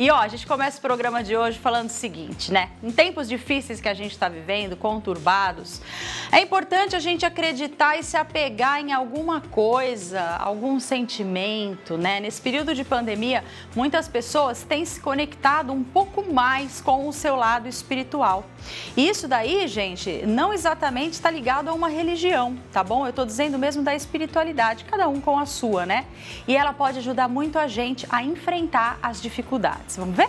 E ó, a gente começa o programa de hoje falando o seguinte, né? Em tempos difíceis que a gente está vivendo, conturbados, é importante a gente acreditar e se apegar em alguma coisa, algum sentimento, né? Nesse período de pandemia, muitas pessoas têm se conectado um pouco mais com o seu lado espiritual. E isso daí, gente, não exatamente está ligado a uma religião, tá bom? Eu estou dizendo mesmo da espiritualidade, cada um com a sua, né? E ela pode ajudar muito a gente a enfrentar as dificuldades. Max. Vamos ver?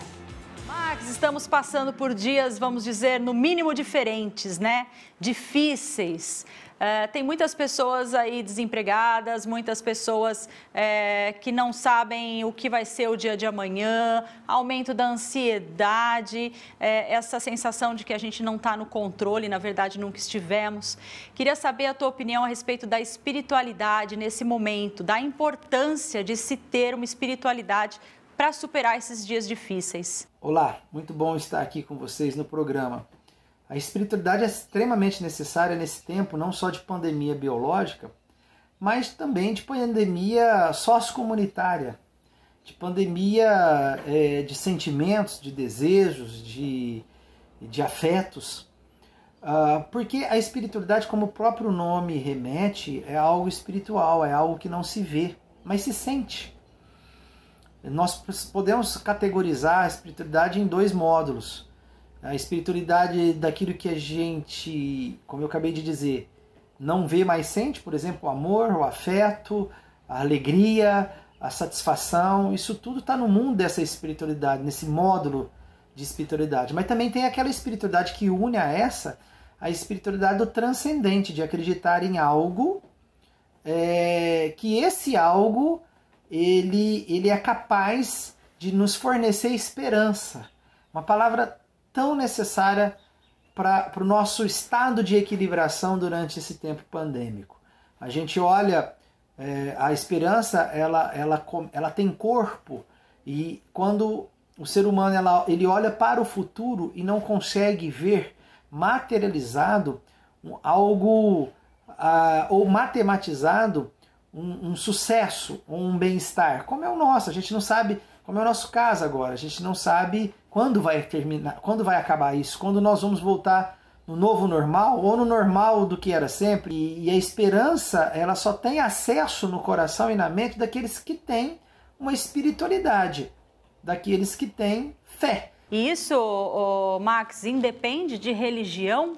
Max, estamos passando por dias, vamos dizer, no mínimo diferentes, né? Difíceis. É, tem muitas pessoas aí desempregadas, muitas pessoas é, que não sabem o que vai ser o dia de amanhã, aumento da ansiedade, é, essa sensação de que a gente não está no controle, na verdade nunca estivemos. Queria saber a tua opinião a respeito da espiritualidade nesse momento, da importância de se ter uma espiritualidade para superar esses dias difíceis. Olá, muito bom estar aqui com vocês no programa. A espiritualidade é extremamente necessária nesse tempo, não só de pandemia biológica, mas também de pandemia socio-comunitária, de pandemia é, de sentimentos, de desejos, de, de afetos. Uh, porque a espiritualidade, como o próprio nome remete, é algo espiritual, é algo que não se vê, mas se sente nós podemos categorizar a espiritualidade em dois módulos. A espiritualidade daquilo que a gente, como eu acabei de dizer, não vê mais sente, por exemplo, o amor, o afeto, a alegria, a satisfação, isso tudo está no mundo dessa espiritualidade, nesse módulo de espiritualidade. Mas também tem aquela espiritualidade que une a essa, a espiritualidade do transcendente, de acreditar em algo é, que esse algo ele, ele é capaz de nos fornecer esperança. Uma palavra tão necessária para o nosso estado de equilibração durante esse tempo pandêmico. A gente olha, é, a esperança ela, ela, ela tem corpo e quando o ser humano ela, ele olha para o futuro e não consegue ver materializado algo ah, ou matematizado um, um sucesso ou um bem-estar, como é o nosso. A gente não sabe, como é o nosso caso agora, a gente não sabe quando vai terminar, quando vai acabar isso, quando nós vamos voltar no novo normal ou no normal do que era sempre. E, e a esperança, ela só tem acesso no coração e na mente daqueles que têm uma espiritualidade, daqueles que têm fé. E isso, Max, independe de religião?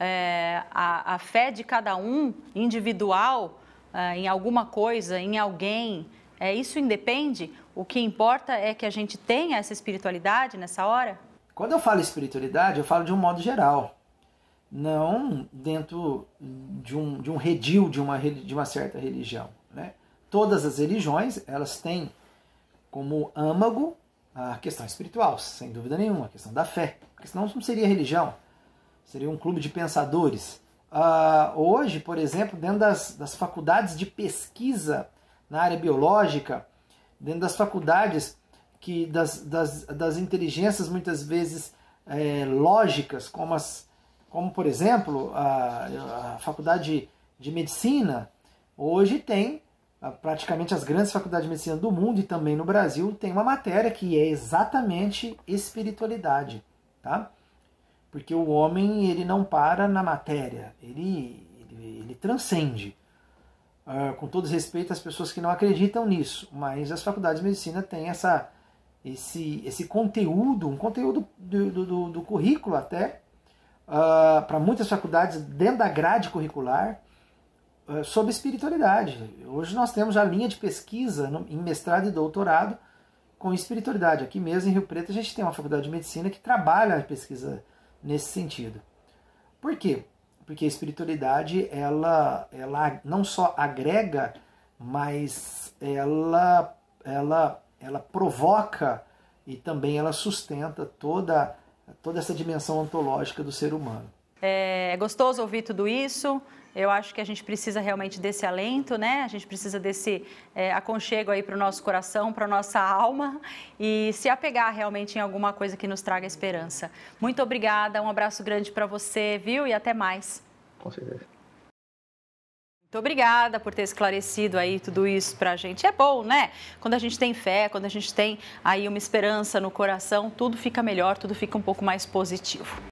É, a, a fé de cada um individual ah, em alguma coisa, em alguém, é, isso independe? O que importa é que a gente tenha essa espiritualidade nessa hora? Quando eu falo espiritualidade, eu falo de um modo geral. Não dentro de um, de um redil de uma, de uma certa religião. Né? Todas as religiões, elas têm como âmago a questão espiritual, sem dúvida nenhuma, a questão da fé. Porque senão não seria religião, seria um clube de pensadores. Uh, hoje, por exemplo, dentro das, das faculdades de pesquisa na área biológica, dentro das faculdades que das, das, das inteligências muitas vezes é, lógicas, como, as, como por exemplo a, a faculdade de, de medicina, hoje tem ah, praticamente as grandes faculdades de medicina do mundo e também no Brasil tem uma matéria que é exatamente espiritualidade, tá? Porque o homem ele não para na matéria, ele, ele, ele transcende. Uh, com todo respeito às pessoas que não acreditam nisso, mas as faculdades de medicina têm essa, esse, esse conteúdo, um conteúdo do, do, do, currículo até, uh, ah, para muitas faculdades dentro da grade curricular, uh, sobre espiritualidade. Hoje nós temos a linha de pesquisa no, em mestrado e doutorado com espiritualidade. Aqui mesmo em Rio Preto a gente tem uma faculdade de medicina que trabalha a pesquisa nesse sentido. Por quê? Porque a espiritualidade ela, ela não só agrega, mas ela, ela, ela provoca e também ela sustenta toda, toda essa dimensão ontológica do ser humano. É, é gostoso ouvir tudo isso. Eu acho que a gente precisa realmente desse alento, né? A gente precisa desse é, aconchego aí para o nosso coração, para a nossa alma e se apegar realmente em alguma coisa que nos traga esperança. Muito obrigada, um abraço grande para você, viu? E até mais. Com certeza. Muito obrigada por ter esclarecido aí tudo isso para a gente. É bom, né? Quando a gente tem fé, quando a gente tem aí uma esperança no coração, tudo fica melhor, tudo fica um pouco mais positivo.